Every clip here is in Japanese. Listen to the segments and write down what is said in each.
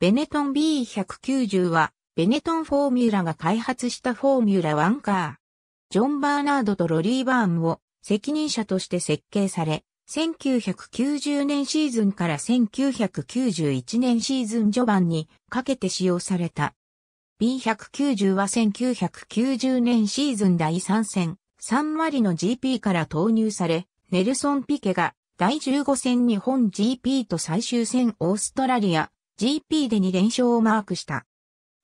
ベネトン B190 は、ベネトンフォーミュラが開発したフォーミュラ1カー。ジョン・バーナードとロリー・バーンを責任者として設計され、1990年シーズンから1991年シーズン序盤にかけて使用された。B190 は1990年シーズン第3戦、3割の GP から投入され、ネルソン・ピケが第15戦日本 GP と最終戦オーストラリア GP で2連勝をマークした。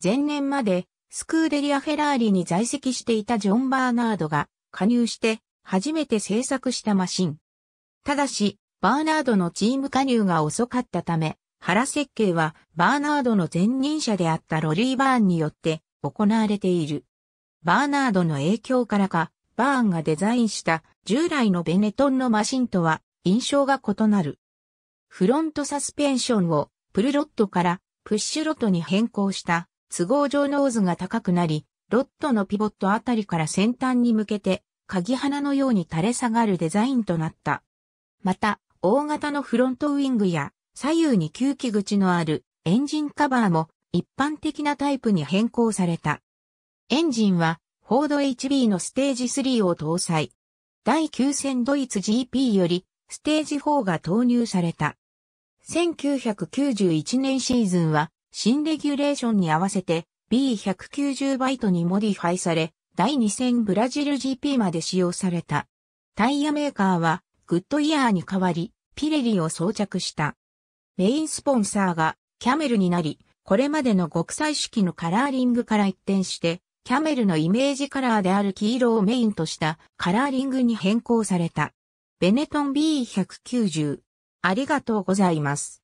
前年までスクーデリア・フェラーリに在籍していたジョン・バーナードが加入して初めて制作したマシン。ただし、バーナードのチーム加入が遅かったため、原設計はバーナードの前任者であったロリー・バーンによって行われている。バーナードの影響からか、バーンがデザインした従来のベネトンのマシンとは印象が異なる。フロントサスペンションをプルロットからプッシュロットに変更した都合上ノーズが高くなり、ロットのピボットあたりから先端に向けて、鍵花のように垂れ下がるデザインとなった。また、大型のフロントウィングや左右に吸気口のあるエンジンカバーも一般的なタイプに変更された。エンジンはフォード HB のステージ3を搭載。第9戦ドイツ GP よりステージ4が投入された。1991年シーズンは、新レギュレーションに合わせて B190 バイトにモディファイされ、第2戦ブラジル GP まで使用された。タイヤメーカーは、グッドイヤーに代わり、ピレリを装着した。メインスポンサーが、キャメルになり、これまでの国際式のカラーリングから一転して、キャメルのイメージカラーである黄色をメインとしたカラーリングに変更された。ベネトン B190 ありがとうございます。